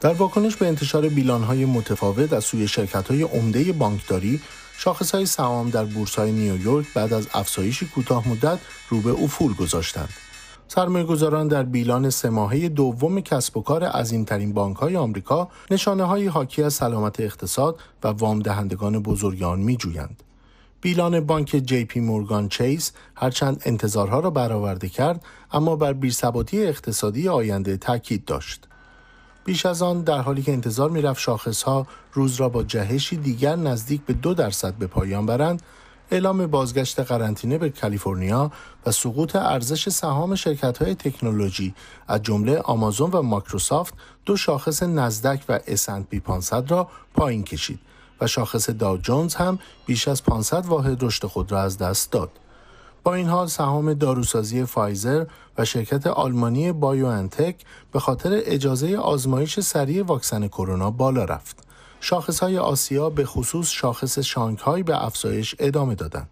در واکنش به انتشار های متفاوت از سوی شرکت‌های عمده بانکداری، های سهام در های نیویورک بعد از افزایشی کوتاه مدت رو به افول گذاشتند. سرمایهگذاران در بیلان سه دوم کسب و کار عظیمترین بانک‌های آمریکا های حاکی از سلامت اقتصاد و وام دهندگان بزرگان می می‌جویند. بیلان بانک جی پی مورگان چیس هرچند انتظارها را برآورده کرد اما بر بیثباتی اقتصادی آینده تاکید داشت. بیش از آن در حالی که انتظار میرفت ها روز را با جهشی دیگر نزدیک به دو درصد به پایان برند اعلام بازگشت قرنطینه به کالیفرنیا و سقوط ارزش سهام های تکنولوژی از جمله آمازون و مایکروسافت دو شاخص نزدک و بی 500 را پایین کشید و شاخص داو جونز هم بیش از 500 واحد رشد خود را از دست داد. با این حال سهام داروسازی فایزر و شرکت آلمانی بایو انتک به خاطر اجازه آزمایش سریع واکسن کرونا بالا رفت. شاخص های آسیا به خصوص شاخص شانگهای به افزایش ادامه دادند.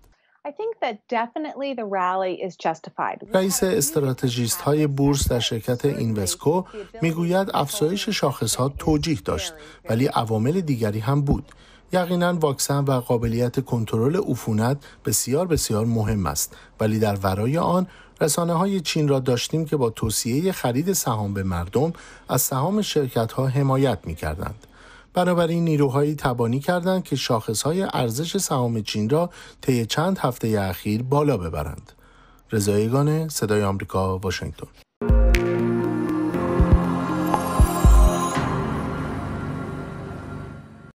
رئیس استراتژیست های بورس در شرکت اینوسکو میگوید افزایش شاخص ها توجیه داشت ولی عوامل دیگری هم بود. یقینا واکسن و قابلیت کنترل عفونت بسیار بسیار مهم است ولی در ورای آن رسانه های چین را داشتیم که با توصیه خرید سهام به مردم از سهام شرکت ها حمایت می کردند. بنابراین نیروهایی تبانی کردند که شاخصهای ارزش سهام چین را طی چند هفته اخیر بالا ببرند. رضایگان صدای آمریکا واشنگتن